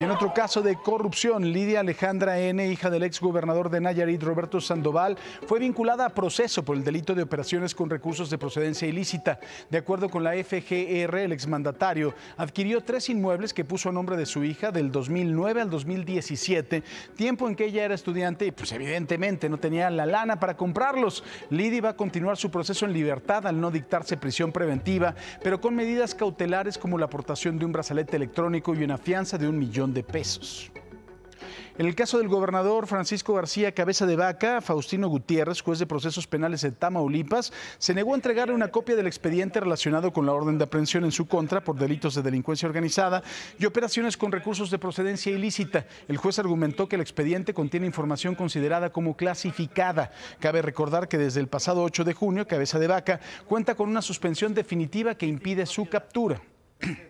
En otro caso de corrupción, Lidia Alejandra N., hija del ex gobernador de Nayarit, Roberto Sandoval, fue vinculada a proceso por el delito de operaciones con recursos de procedencia ilícita. De acuerdo con la FGR, el exmandatario adquirió tres inmuebles que puso a nombre de su hija del 2009 al 2017, tiempo en que ella era estudiante y pues evidentemente no tenía la lana para comprarlos. Lidia va a continuar su proceso en libertad al no dictarse prisión preventiva, pero con medidas cautelares como la aportación de un brazalete electrónico y una fianza de un millón de pesos. En el caso del gobernador Francisco García Cabeza de Vaca, Faustino Gutiérrez, juez de procesos penales de Tamaulipas, se negó a entregarle una copia del expediente relacionado con la orden de aprehensión en su contra por delitos de delincuencia organizada y operaciones con recursos de procedencia ilícita. El juez argumentó que el expediente contiene información considerada como clasificada. Cabe recordar que desde el pasado 8 de junio, Cabeza de Vaca cuenta con una suspensión definitiva que impide su captura.